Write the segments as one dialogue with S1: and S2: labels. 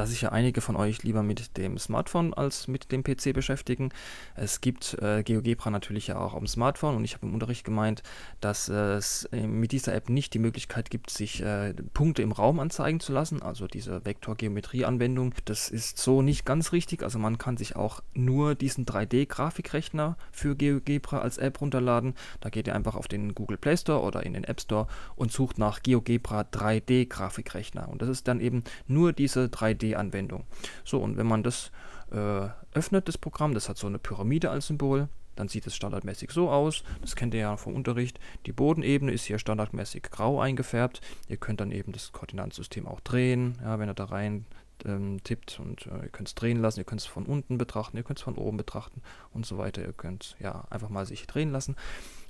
S1: da sich ja einige von euch lieber mit dem Smartphone als mit dem PC beschäftigen. Es gibt äh, GeoGebra natürlich ja auch am Smartphone und ich habe im Unterricht gemeint, dass äh, es mit dieser App nicht die Möglichkeit gibt, sich äh, Punkte im Raum anzeigen zu lassen, also diese Vektorgeometrie-Anwendung. Das ist so nicht ganz richtig, also man kann sich auch nur diesen 3D-Grafikrechner für GeoGebra als App runterladen. Da geht ihr einfach auf den Google Play Store oder in den App Store und sucht nach GeoGebra 3D-Grafikrechner und das ist dann eben nur diese 3D anwendung So, und wenn man das äh, öffnet, das Programm, das hat so eine Pyramide als Symbol, dann sieht es standardmäßig so aus. Das kennt ihr ja vom Unterricht. Die Bodenebene ist hier standardmäßig grau eingefärbt. Ihr könnt dann eben das Koordinatensystem auch drehen, ja, wenn ihr da rein ähm, tippt und äh, ihr könnt es drehen lassen, ihr könnt es von unten betrachten, ihr könnt es von oben betrachten und so weiter. Ihr könnt ja einfach mal sich drehen lassen.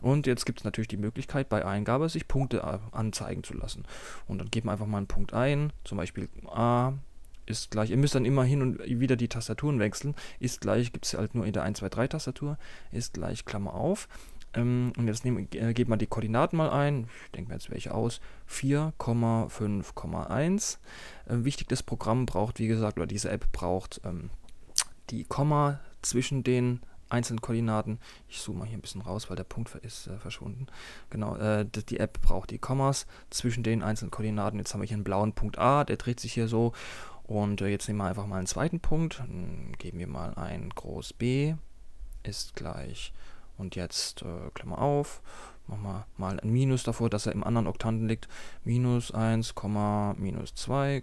S1: Und jetzt gibt es natürlich die Möglichkeit bei Eingabe sich Punkte äh, anzeigen zu lassen. Und dann geben wir einfach mal einen Punkt ein, zum Beispiel A, ist gleich. Ihr müsst dann immer hin und wieder die Tastaturen wechseln. Ist gleich gibt es halt nur in der 1, 2, 3 Tastatur. Ist gleich, Klammer auf. Ähm, und jetzt äh, geben wir die Koordinaten mal ein. Ich denke mir jetzt welche aus. 4,5,1. Äh, wichtig, das Programm braucht, wie gesagt, oder diese App braucht ähm, die Komma zwischen den einzelnen Koordinaten. Ich zoome mal hier ein bisschen raus, weil der Punkt ist äh, verschwunden. Genau, äh, die, die App braucht die Kommas zwischen den einzelnen Koordinaten. Jetzt haben wir hier einen blauen Punkt A, der dreht sich hier so und äh, jetzt nehmen wir einfach mal einen zweiten Punkt. geben wir mal ein Groß B ist gleich. Und jetzt äh, Klammer auf. Machen wir mal ein Minus davor, dass er im anderen Oktanten liegt. Minus 1, minus 2,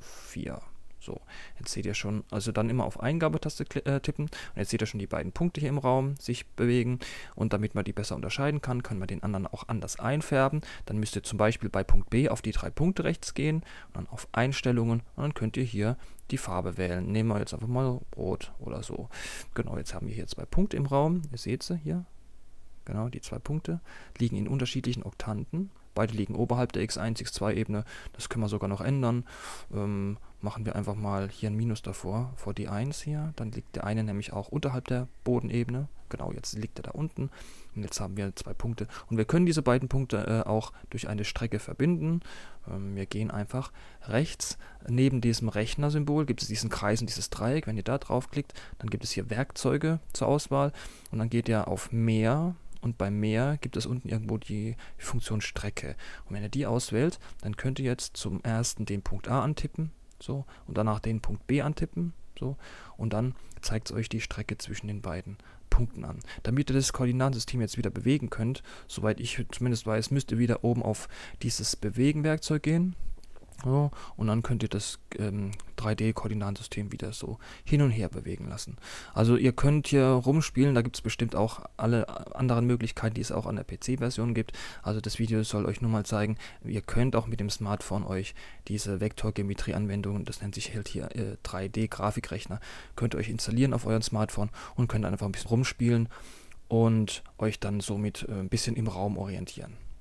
S1: 4. So, jetzt seht ihr schon, also dann immer auf Eingabetaste äh, tippen und jetzt seht ihr schon die beiden Punkte hier im Raum sich bewegen und damit man die besser unterscheiden kann, können wir den anderen auch anders einfärben. Dann müsst ihr zum Beispiel bei Punkt B auf die drei Punkte rechts gehen und dann auf Einstellungen und dann könnt ihr hier die Farbe wählen. Nehmen wir jetzt einfach mal Rot oder so. Genau, jetzt haben wir hier zwei Punkte im Raum, ihr seht sie hier, genau die zwei Punkte, liegen in unterschiedlichen Oktanten. Beide liegen oberhalb der x1, x2-Ebene. Das können wir sogar noch ändern. Ähm, machen wir einfach mal hier ein Minus davor, vor die 1 hier. Dann liegt der eine nämlich auch unterhalb der Bodenebene. Genau, jetzt liegt er da unten und jetzt haben wir zwei Punkte. Und wir können diese beiden Punkte äh, auch durch eine Strecke verbinden. Ähm, wir gehen einfach rechts. Neben diesem Rechnersymbol gibt es diesen Kreis und dieses Dreieck. Wenn ihr da draufklickt, dann gibt es hier Werkzeuge zur Auswahl und dann geht ihr auf Mehr und bei mehr gibt es unten irgendwo die Funktion Strecke. Und wenn ihr die auswählt, dann könnt ihr jetzt zum ersten den Punkt A antippen, so, und danach den Punkt B antippen, so, und dann zeigt es euch die Strecke zwischen den beiden Punkten an. Damit ihr das Koordinatensystem jetzt wieder bewegen könnt, soweit ich zumindest weiß, müsst ihr wieder oben auf dieses Bewegen-Werkzeug gehen, ja, und dann könnt ihr das ähm, 3D-Koordinatensystem wieder so hin und her bewegen lassen. Also ihr könnt hier rumspielen, da gibt es bestimmt auch alle äh, anderen Möglichkeiten, die es auch an der PC-Version gibt. Also das Video soll euch nur mal zeigen, ihr könnt auch mit dem Smartphone euch diese Vektorgeometrie-Anwendung, das nennt sich halt hier äh, 3D-Grafikrechner, könnt ihr euch installieren auf eurem Smartphone und könnt einfach ein bisschen rumspielen und euch dann somit äh, ein bisschen im Raum orientieren.